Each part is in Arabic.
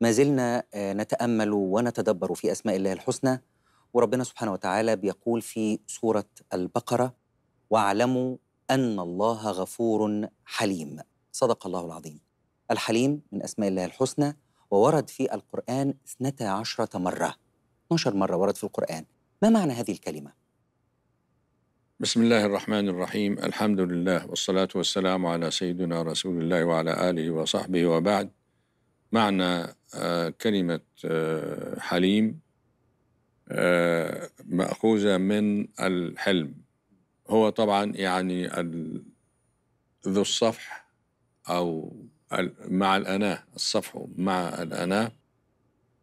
ما زلنا آه، نتامل ونتدبر في اسماء الله الحسنى وربنا سبحانه وتعالى بيقول في سوره البقره واعلموا ان الله غفور حليم صدق الله العظيم الحليم من اسماء الله الحسنى وورد في القران 12 مره 12 مره ورد في القران ما معنى هذه الكلمه بسم الله الرحمن الرحيم الحمد لله والصلاه والسلام على سيدنا رسول الله وعلى اله وصحبه وبعد معنى آه، كلمة آه، حليم آه، مأخوذة من الحلم هو طبعا يعني ذو الصفح أو مع الأناة الصفح مع الأناة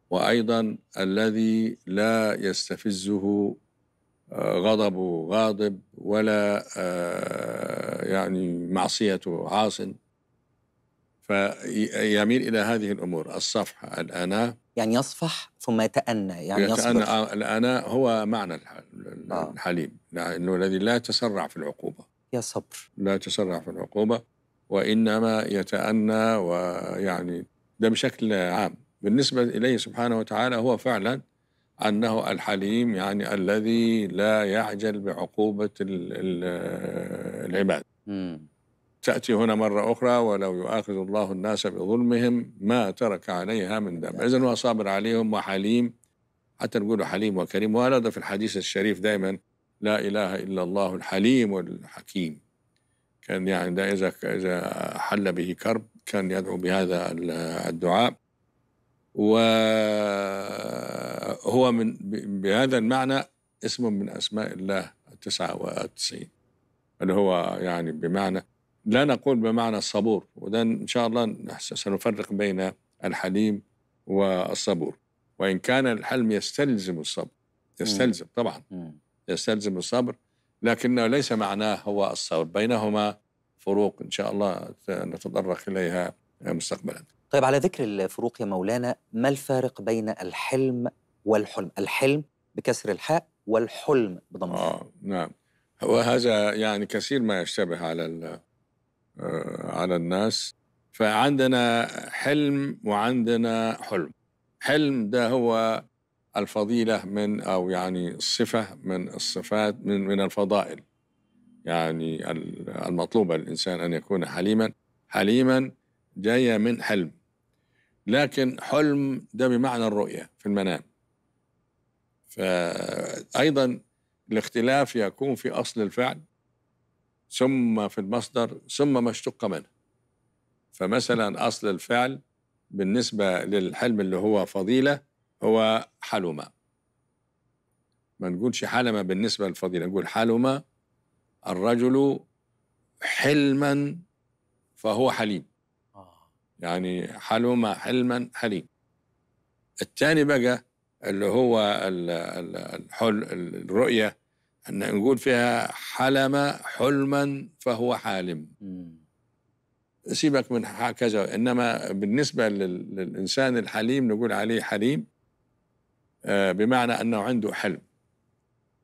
وأيضا الذي لا يستفزه غضب غاضب ولا يعني معصية عاصٍ فيميل الى هذه الامور الصفح الاناه يعني يصفح ثم يتأنى يعني يتأنى يصبر آه، الأناء هو معنى آه. الحليم آه. انه الذي لا يتسرع في العقوبه يصبر لا يتسرع في العقوبه وانما يتأنى ويعني ده بشكل عام بالنسبه اليه سبحانه وتعالى هو فعلا انه الحليم يعني الذي لا يعجل بعقوبه العباد. تأتي هنا مرة أخرى ولو يؤاخذ الله الناس بظلمهم ما ترك عليها من دم إذا هو صابر عليهم وحليم حتى نقول حليم وكريم وهذا في الحديث الشريف دائما لا إله إلا الله الحليم الحكيم كان يعني إذا إذا حل به كرب كان يدعو بهذا الدعاء وهو من بهذا المعنى اسم من أسماء الله التسعة والتسعين اللي هو يعني بمعنى لا نقول بمعنى الصبور وده إن شاء الله سنفرق بين الحليم والصبور وإن كان الحلم يستلزم الصبر يستلزم طبعا يستلزم الصبر لكنه ليس معناه هو الصبر بينهما فروق إن شاء الله نتطرق إليها مستقبلا طيب على ذكر الفروق يا مولانا ما الفارق بين الحلم والحلم الحلم بكسر الحاء والحلم بضم آه نعم وهذا يعني كثير ما يشتبه على آه، على الناس فعندنا حلم وعندنا حلم حلم ده هو الفضيلة من أو يعني صفة من الصفات من من الفضائل يعني المطلوبة للإنسان أن يكون حليما حليما جاية من حلم لكن حلم ده بمعنى الرؤية في المنام فأيضا الاختلاف يكون في أصل الفعل ثم في المصدر ثم ما اشتق منه فمثلا أصل الفعل بالنسبة للحلم اللي هو فضيلة هو حلما ما نقولش حلم بالنسبة للفضيلة نقول حلما الرجل حلما فهو حليم آه. يعني حلما حلما حليم الثاني بقى اللي هو الحل الرؤية أن نقول فيها حلم حلما فهو حالم سيبك من كذا إنما بالنسبة للإنسان الحليم نقول عليه حليم آه، بمعنى أنه عنده حلم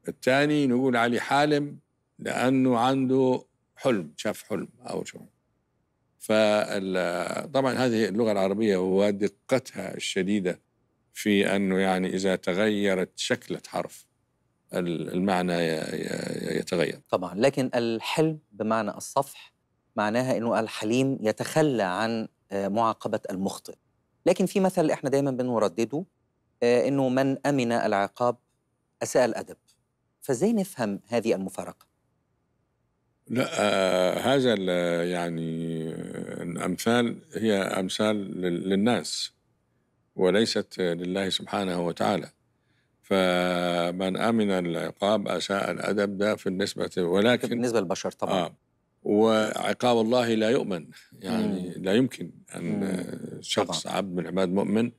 الثاني نقول عليه حالم لأنه عنده حلم شاف حلم أو شو فطبعا هذه اللغة العربية ودقتها الشديدة في أنه يعني إذا تغيرت شكلة حرف المعنى يتغير طبعا لكن الحلم بمعنى الصفح معناها انه الحليم يتخلى عن آه، معاقبه المخطئ لكن في مثل احنا دايما بنردده آه، انه من امن العقاب اساء الادب فازاي نفهم هذه المفارقه لا آه هذا يعني الامثال هي امثال للناس وليست لله سبحانه وتعالى فمن أمن العقاب أساء الأدب ده في النسبة ولكن بالنسبة للبشر طبعا آه وعقاب الله لا يؤمن يعني مم. لا يمكن أن مم. شخص طبعا. عبد من عباد مؤمن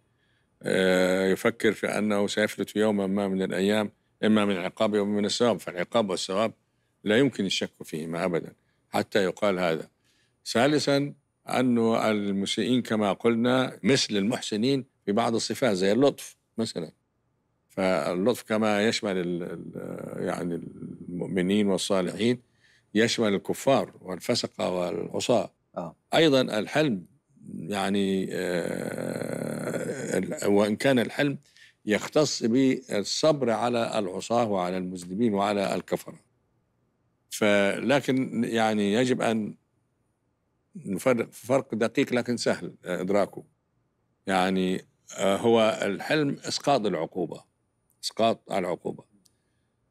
آه، يفكر في أنه سيفلت يوما ما من الأيام إما من عقاب أو من الثواب فالعقاب والثواب لا يمكن الشك فيهما أبدا حتى يقال هذا ثالثا أن المسيئين كما قلنا مثل المحسنين في بعض الصفات زي اللطف مثلا فاللطف كما يشمل ال يعني المؤمنين والصالحين يشمل الكفار والفسقة والعصاة آه. أيضا الحلم يعني آه وإن كان الحلم يختص بالصبر على العصاة وعلى المذنبين وعلى الكفرة فلكن يعني يجب أن نفرق فرق دقيق لكن سهل آه، إدراكه يعني آه، هو الحلم إسقاط العقوبة اسقاط العقوبه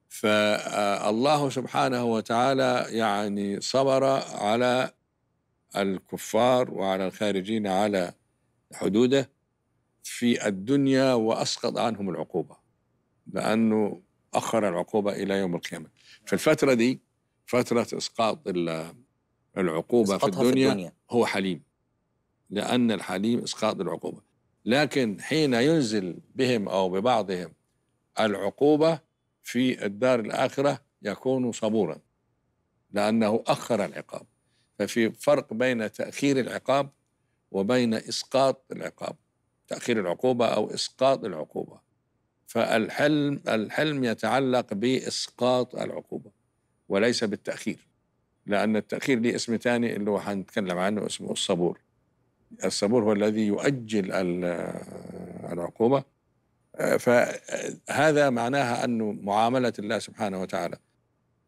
فالله سبحانه وتعالى يعني صبر على الكفار وعلى الخارجين على حدوده في الدنيا واسقط عنهم العقوبه لانه اخر العقوبه الى يوم القيامه فالفتره دي فتره اسقاط العقوبه في الدنيا, في الدنيا هو حليم لان الحليم اسقاط العقوبه لكن حين ينزل بهم او ببعضهم العقوبة في الدار الآخرة يكون صبورا لأنه أخر العقاب ففي فرق بين تأخير العقاب وبين إسقاط العقاب تأخير العقوبة أو إسقاط العقوبة فالحلم الحلم يتعلق بإسقاط العقوبة وليس بالتأخير لأن التأخير ليه اسم ثاني اللي هو هنتكلم عنه اسمه الصبور الصبور هو الذي يؤجل العقوبة فهذا معناها أنه معاملة الله سبحانه وتعالى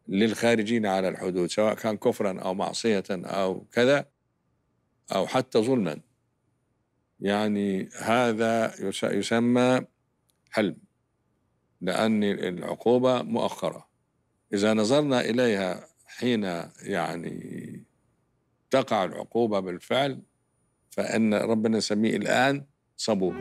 للخارجين على الحدود سواء كان كفرا أو معصية أو كذا أو حتى ظلما يعني هذا يسمى حلم لأن العقوبة مؤخرة إذا نظرنا إليها حين يعني تقع العقوبة بالفعل فإن ربنا نسميه الآن صبور